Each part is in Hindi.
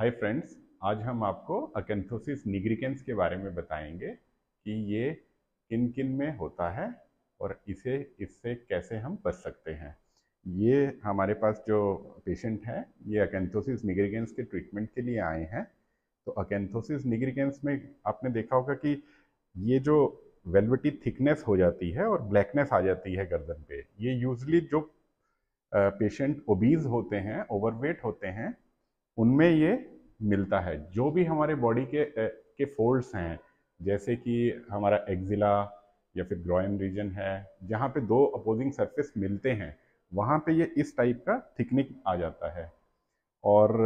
हाय फ्रेंड्स आज हम आपको अकेंथोसिस निग्रिकेंस के बारे में बताएंगे कि ये किन किन में होता है और इसे इससे कैसे हम बच सकते हैं ये हमारे पास जो पेशेंट हैं ये अकेंथोसिस निग्रिकेंस के ट्रीटमेंट के लिए आए हैं तो अकेंथोसिस निग्रिकेंस में आपने देखा होगा कि ये जो वेलवेटी थिकनेस हो जाती है और ब्लैकनेस आ जाती है गर्दन पे ये यूजली जो पेशेंट ओबीज होते हैं ओवरवेट होते हैं उनमें ये मिलता है जो भी हमारे बॉडी के के फोल्ड्स हैं जैसे कि हमारा एक्जिला या फिर ग्रोइन रीजन है जहाँ पे दो अपोजिंग सरफेस मिलते हैं वहाँ पे ये इस टाइप का थिकनिक आ जाता है और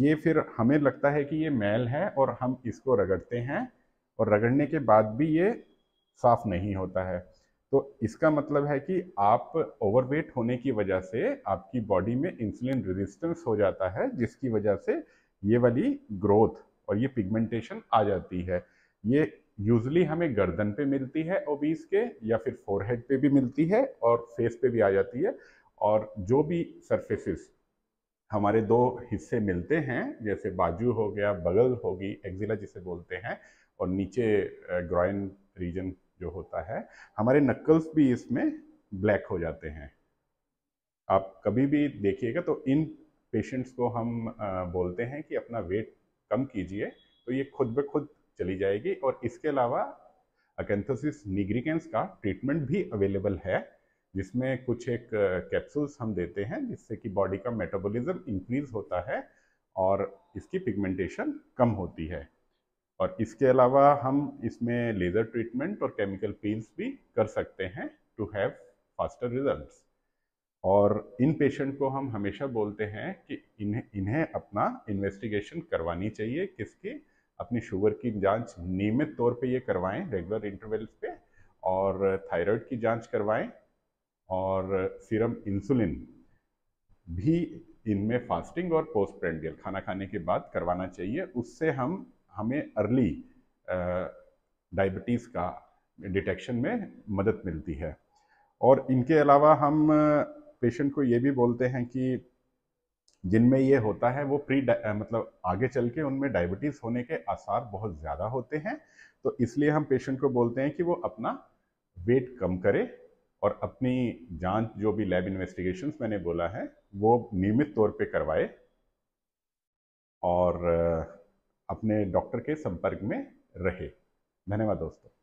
ये फिर हमें लगता है कि ये मैल है और हम इसको रगड़ते हैं और रगड़ने के बाद भी ये साफ़ नहीं होता है तो इसका मतलब है कि आप ओवरवेट होने की वजह से आपकी बॉडी में इंसुलिन रेजिस्टेंस हो जाता है जिसकी वजह से ये वाली ग्रोथ और ये पिगमेंटेशन आ जाती है ये यूजली हमें गर्दन पे मिलती है ओबीस के या फिर फोरहेड पे भी मिलती है और फेस पे भी आ जाती है और जो भी सरफेसेस हमारे दो हिस्से मिलते हैं जैसे बाजू हो गया बगल होगी एक्जिला जिसे बोलते हैं और नीचे ग्रॉइन रीजन जो होता है हमारे नक्कल्स भी इसमें ब्लैक हो जाते हैं आप कभी भी देखिएगा तो इन पेशेंट्स को हम बोलते हैं कि अपना वेट कम कीजिए तो ये खुद ब खुद चली जाएगी और इसके अलावा अकेंथोसिस निग्रिकेंस का ट्रीटमेंट भी अवेलेबल है जिसमें कुछ एक कैप्सूल्स हम देते हैं जिससे कि बॉडी का मेटाबॉलिज्म इंक्रीज होता है और इसकी पिगमेंटेशन कम होती है और इसके अलावा हम इसमें लेज़र ट्रीटमेंट और केमिकल पील्स भी कर सकते हैं टू हैव फास्टर रिजल्ट्स और इन पेशेंट को हम हमेशा बोलते हैं कि इन्हें इन्हें अपना इन्वेस्टिगेशन करवानी चाहिए किसकी अपनी शुगर की जांच नियमित तौर पे ये करवाएं रेगुलर इंटरवल्स पे और थायराइड की जांच करवाएं और सीरम इंसुलिन भी इनमें फास्टिंग और पोस्ट प्रेंडियल खाना खाने के बाद करवाना चाहिए उससे हम हमें अर्ली डायबिटीज़ का डिटेक्शन में मदद मिलती है और इनके अलावा हम पेशेंट को ये भी बोलते हैं कि जिनमें ये होता है वो प्री मतलब आगे चल के उनमें डायबिटीज़ होने के आसार बहुत ज़्यादा होते हैं तो इसलिए हम पेशेंट को बोलते हैं कि वो अपना वेट कम करे और अपनी जांच जो भी लैब इन्वेस्टिगेशन मैंने बोला है वो नियमित तौर पे करवाए और अपने डॉक्टर के संपर्क में रहे धन्यवाद दोस्तों